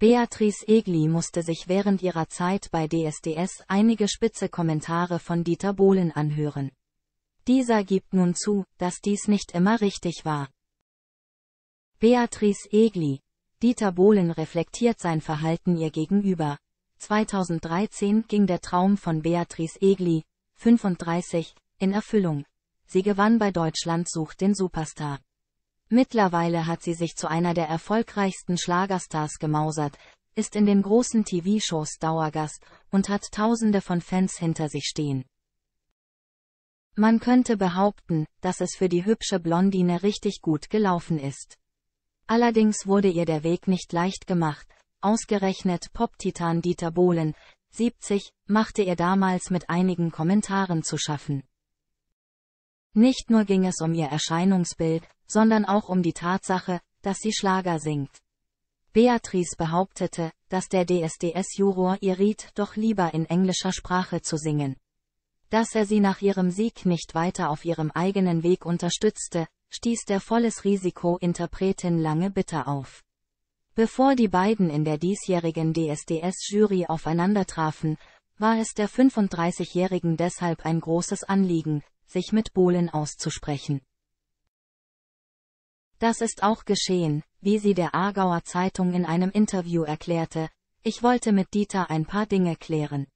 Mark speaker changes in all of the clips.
Speaker 1: Beatrice Egli musste sich während ihrer Zeit bei DSDS einige spitze Kommentare von Dieter Bohlen anhören. Dieser gibt nun zu, dass dies nicht immer richtig war. Beatrice Egli. Dieter Bohlen reflektiert sein Verhalten ihr gegenüber. 2013 ging der Traum von Beatrice Egli, 35, in Erfüllung. Sie gewann bei Deutschland sucht den Superstar. Mittlerweile hat sie sich zu einer der erfolgreichsten Schlagerstars gemausert, ist in den großen TV-Shows Dauergast und hat Tausende von Fans hinter sich stehen. Man könnte behaupten, dass es für die hübsche Blondine richtig gut gelaufen ist. Allerdings wurde ihr der Weg nicht leicht gemacht, ausgerechnet Pop-Titan Dieter Bohlen, 70, machte ihr damals mit einigen Kommentaren zu schaffen. Nicht nur ging es um ihr Erscheinungsbild, sondern auch um die Tatsache, dass sie Schlager singt. Beatrice behauptete, dass der DSDS-Juror ihr riet, doch lieber in englischer Sprache zu singen. Dass er sie nach ihrem Sieg nicht weiter auf ihrem eigenen Weg unterstützte, stieß der volles Risiko-Interpretin lange bitter auf. Bevor die beiden in der diesjährigen DSDS-Jury aufeinandertrafen, war es der 35-Jährigen deshalb ein großes Anliegen, sich mit Bohlen auszusprechen. Das ist auch geschehen, wie sie der Aargauer Zeitung in einem Interview erklärte, ich wollte mit Dieter ein paar Dinge klären.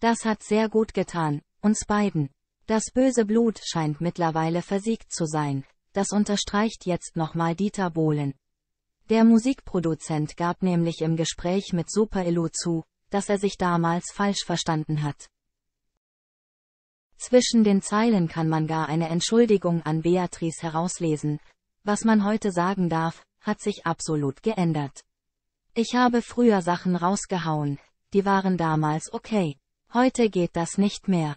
Speaker 1: Das hat sehr gut getan, uns beiden. Das böse Blut scheint mittlerweile versiegt zu sein, das unterstreicht jetzt nochmal Dieter Bohlen. Der Musikproduzent gab nämlich im Gespräch mit Super Illu zu, dass er sich damals falsch verstanden hat. Zwischen den Zeilen kann man gar eine Entschuldigung an Beatrice herauslesen, was man heute sagen darf, hat sich absolut geändert. Ich habe früher Sachen rausgehauen, die waren damals okay. Heute geht das nicht mehr.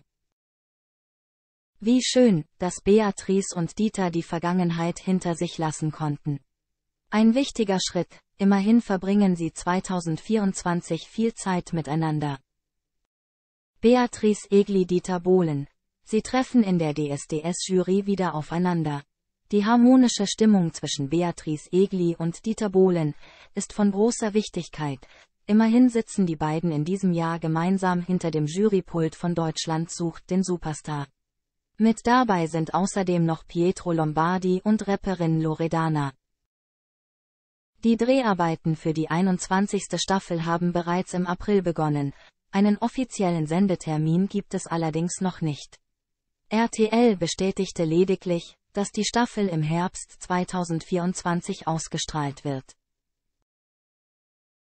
Speaker 1: Wie schön, dass Beatrice und Dieter die Vergangenheit hinter sich lassen konnten. Ein wichtiger Schritt, immerhin verbringen sie 2024 viel Zeit miteinander. Beatrice Egli Dieter Bohlen. Sie treffen in der DSDS-Jury wieder aufeinander. Die harmonische Stimmung zwischen Beatrice Egli und Dieter Bohlen ist von großer Wichtigkeit. Immerhin sitzen die beiden in diesem Jahr gemeinsam hinter dem Jurypult von Deutschland sucht den Superstar. Mit dabei sind außerdem noch Pietro Lombardi und Rapperin Loredana. Die Dreharbeiten für die 21. Staffel haben bereits im April begonnen, einen offiziellen Sendetermin gibt es allerdings noch nicht. RTL bestätigte lediglich, dass die Staffel im Herbst 2024 ausgestrahlt wird.